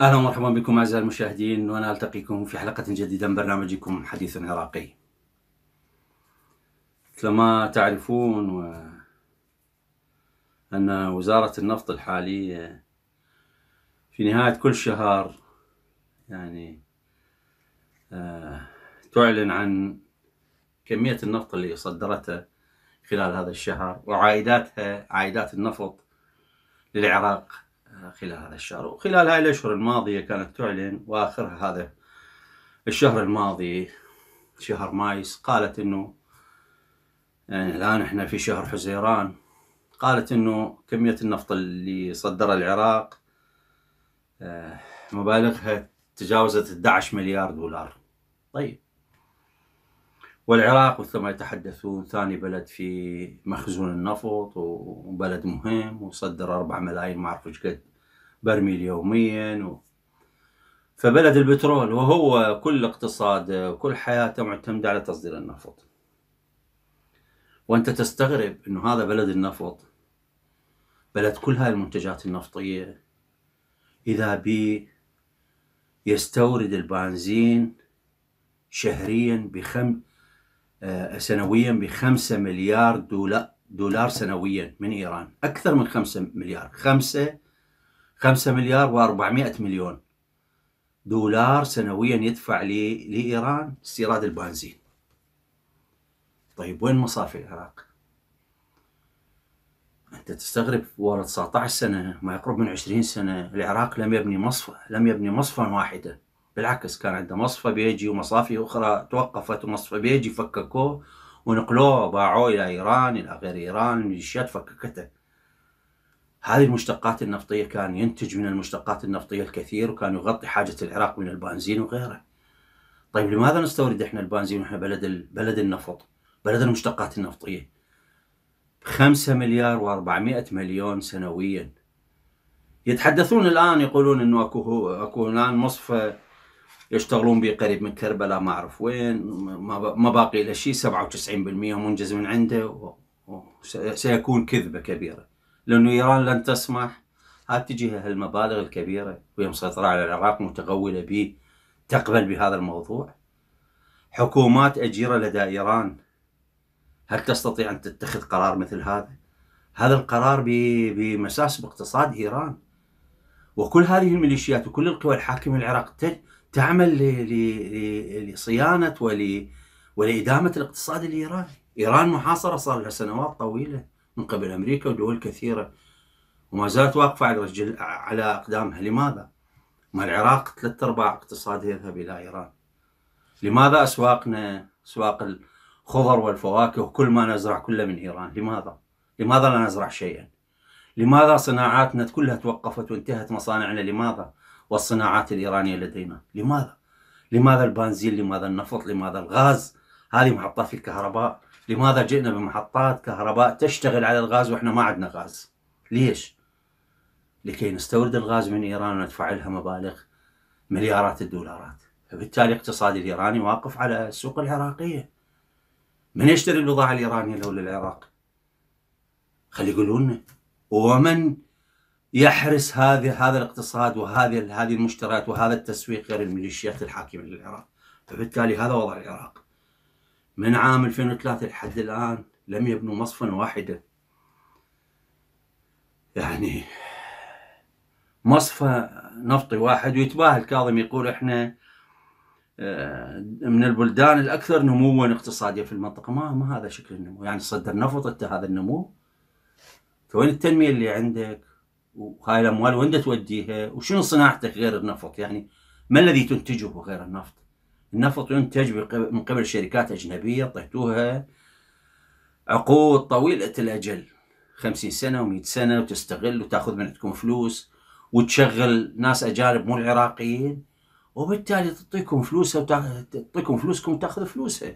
اهلا ومرحبا بكم اعزائي المشاهدين وانا التقيكم في حلقه جديده من برنامجكم حديث عراقي. كما تعرفون و... ان وزاره النفط الحاليه في نهاية كل شهر يعني آه، تعلن عن كمية النفط اللي صدرتها خلال هذا الشهر وعائداتها عائدات النفط للعراق آه، خلال هذا الشهر وخلال هاي الأشهر الماضية كانت تعلن وآخرها هذا الشهر الماضي شهر مايس قالت أنه يعني الآن إحنا في شهر حزيران قالت أنه كمية النفط اللي صدرها العراق آه، مبالغها تجاوزت 11 مليار دولار طيب والعراق مثل ما يتحدثون ثاني بلد في مخزون النفط وبلد مهم وصدر 4 ملايين ما اعرف ايش قد برميل يوميا و... فبلد البترول وهو كل اقتصاده وكل حياته معتمدة على تصدير النفط وانت تستغرب انه هذا بلد النفط بلد كل هاي المنتجات النفطية إذا بي يستورد البنزين شهريا بخم آه، سنويا بخمسة مليار دولار دولار سنويا من إيران أكثر من خمسة مليار خمسة خمسة مليار وأربعمائة مليون دولار سنويا يدفع لإيران استيراد البنزين طيب وين مصافي العراق؟ انت تستغرب ورا 19 سنه ما يقرب من 20 سنه العراق لم يبني مصفى لم يبني مصفى واحدا بالعكس كان عنده مصفى بيجي ومصافي اخرى توقفت ومصفى بيجي فككوه ونقلوه باعوه الى ايران الى غير ايران الميليشيات فككته هذه المشتقات النفطيه كان ينتج من المشتقات النفطيه الكثير وكان يغطي حاجه العراق من البنزين وغيره طيب لماذا نستورد احنا البنزين واحنا بلد بلد النفط بلد المشتقات النفطيه 5 مليار و400 مليون سنويا يتحدثون الان يقولون انه اكو اكو الان مصفى يشتغلون به قريب من كربلاء ما اعرف وين ما باقي له شيء 97% منجز من عنده سيكون كذبه كبيره لانه ايران لن تسمح هات تجيها هالمبالغ الكبيره وهي مسيطره على العراق متغوله به تقبل بهذا الموضوع حكومات اجيره لدى ايران هل تستطيع أن تتخذ قرار مثل هذا؟ هذا القرار بمساس باقتصاد إيران وكل هذه الميليشيات وكل القوى الحاكمة العراق تعمل لصيانة ولإدامة الاقتصاد الإيراني إيران محاصرة صار لها سنوات طويلة من قبل أمريكا ودول كثيرة وما زالت واقفة على رجل على أقدامها لماذا؟ ما العراق ثلاث أرباع اقتصاده يذهب إلى إيران لماذا أسواقنا أسواق الخضر والفواكه وكل ما نزرع كله من إيران لماذا؟ لماذا لا نزرع شيئا؟ لماذا صناعاتنا كلها توقفت وانتهت مصانعنا لماذا؟ والصناعات الإيرانية لدينا لماذا؟ لماذا البنزين؟ لماذا النفط؟ لماذا الغاز؟ هذه محطات الكهرباء لماذا جئنا بمحطات كهرباء تشتغل على الغاز وإحنا ما عندنا غاز؟ ليش؟ لكي نستورد الغاز من إيران وندفع لها مبالغ مليارات الدولارات فبالتالي الاقتصاد الإيراني واقف على السوق العراقية من يشتري البضاعة الإيرانية لو للعراق خلي يقولون ومن يحرس هذه هذا الاقتصاد وهذه هذه المشتريات وهذا التسويق غير الميليشيات الحاكمة للعراق فبالتالي هذا وضع العراق من عام 2003 لحد الآن لم يبنوا مصفا واحدا يعني مصفى نفطي واحد ويتباهى الكاظم يقول احنا آه، من البلدان الاكثر نموا اقتصاديا في المنطقه ما ما هذا شكل النمو يعني تصدر نفط انت هذا النمو فوين التنميه اللي عندك وهاي الاموال وين توديها وشنو صناعتك غير النفط يعني ما الذي تنتجه غير النفط النفط ينتج من قبل شركات اجنبيه طيتوها عقود طويله الاجل 50 سنه و100 سنه وتستغل وتاخذ من عندكم فلوس وتشغل ناس اجانب مو العراقيين وبالتالي تعطيكم فلوسها تعطيكم فلوسكم تاخذ فلوسها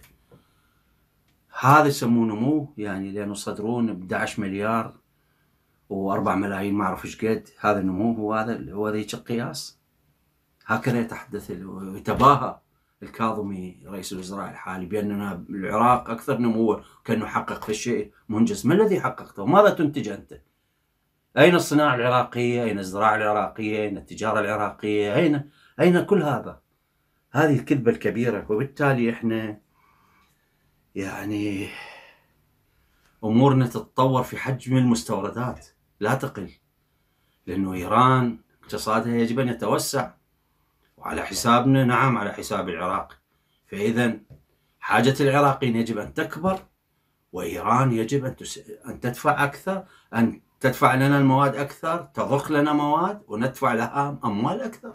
هذا يسموه نمو يعني لانه صدرون ب 11 مليار و4 ملايين ما اعرف ايش قد هذا النمو هو هذا هو ذيك القياس هكذا يتحدث ويتباهى الكاظمي رئيس الوزراء الحالي باننا العراق اكثر نموا كانه حقق في الشيء منجز ما الذي حققته ماذا تنتج انت اين الصناعه العراقيه اين الزراعه العراقيه اين التجاره العراقيه اين أين كل هذا هذه الكذبة الكبيرة وبالتالي إحنا يعني أمورنا تتطور في حجم المستوردات لا تقل لأنه إيران اقتصادها يجب أن يتوسع وعلى حسابنا نعم على حساب العراق فإذا حاجة العراقيين يجب أن تكبر وإيران يجب أن, تس... أن تدفع أكثر أن تدفع لنا المواد أكثر تضخ لنا مواد وندفع لها أموال أكثر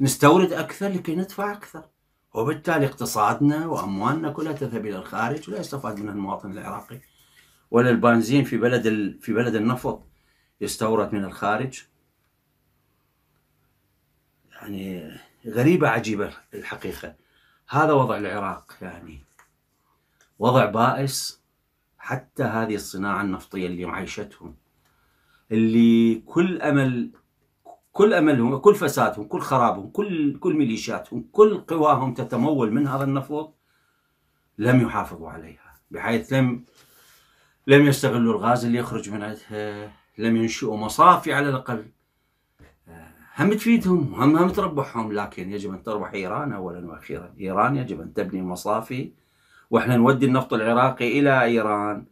نستورد اكثر لكي ندفع اكثر وبالتالي اقتصادنا واموالنا كلها تذهب الى الخارج ولا يستفاد منها المواطن العراقي ولا البنزين في بلد ال... في بلد النفط يستورد من الخارج يعني غريبة عجيبة الحقيقة هذا وضع العراق يعني وضع بائس حتى هذه الصناعة النفطية اللي معيشتهم اللي كل أمل كل أملهم كل فسادهم كل خرابهم كل كل ميليشياتهم كل قواهم تتمول من هذا النفوذ لم يحافظوا عليها بحيث لم لم يستغلوا الغاز اللي يخرج من عندها لم ينشئوا مصافي على الأقل هم تفيدهم هم هم تربحهم لكن يجب أن تربح إيران أولا وأخيرا إيران يجب أن تبني مصافي وإحنا نودي النفط العراقي إلى إيران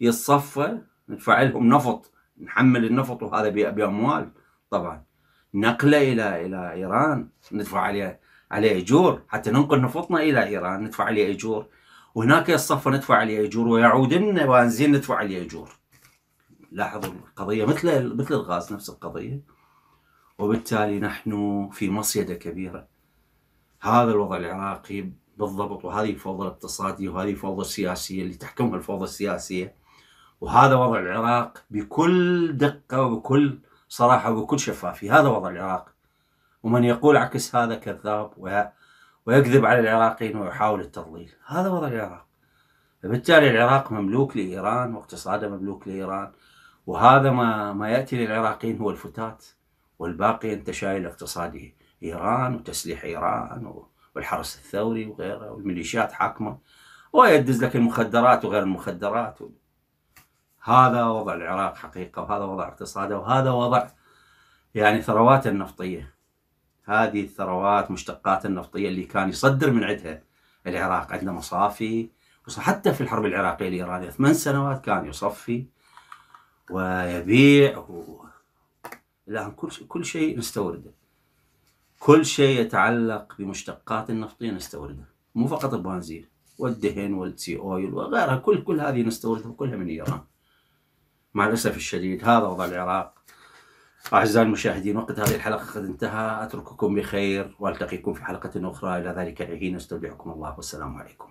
يتصفى ندفع لهم نفط نحمل النفط وهذا بأموال طبعا نقله الى الى ايران ندفع عليه عليه اجور حتى ننقل نفطنا الى ايران ندفع عليه اجور وهناك يصفى ندفع عليه اجور ويعود لنا بنزين ندفع عليه اجور لاحظوا القضيه مثل مثل الغاز نفس القضيه وبالتالي نحن في مصيده كبيره هذا الوضع العراقي بالضبط وهذه الفوضى الاقتصاديه وهذه الفوضى السياسيه اللي تحكمها الفوضى السياسيه وهذا وضع العراق بكل دقه وبكل بصراحة وبكل شفافية هذا وضع العراق ومن يقول عكس هذا كذاب ويكذب على العراقيين ويحاول التضليل هذا وضع العراق بالتالي العراق مملوك لإيران واقتصاده مملوك لإيران وهذا ما, ما يأتي للعراقيين هو الفتات والباقي انت شايل اقتصادي إيران وتسليح إيران والحرس الثوري وغيره والميليشيات حاكمة ويدز لك المخدرات وغير المخدرات هذا وضع العراق حقيقة وهذا وضع اقتصاده وهذا وضع يعني ثروات النفطية هذه الثروات مشتقات النفطية اللي كان يصدر من عندها العراق عندنا مصافي حتى في الحرب العراقية الإيرانية ثمان سنوات كان يصفي ويبيع و... الآن كل شيء كل شيء نستورده كل شيء يتعلق بمشتقات النفطية نستورده مو فقط البنزين والدهن والسي اويل وغيرها كل كل هذه نستوردها كلها من إيران مع الأسف الشديد هذا وضع العراق أعزائي المشاهدين وقت هذه الحلقة قد انتهى أترككم بخير وألتقيكم في حلقة أخرى إلى ذلك الحين أستودعكم الله والسلام عليكم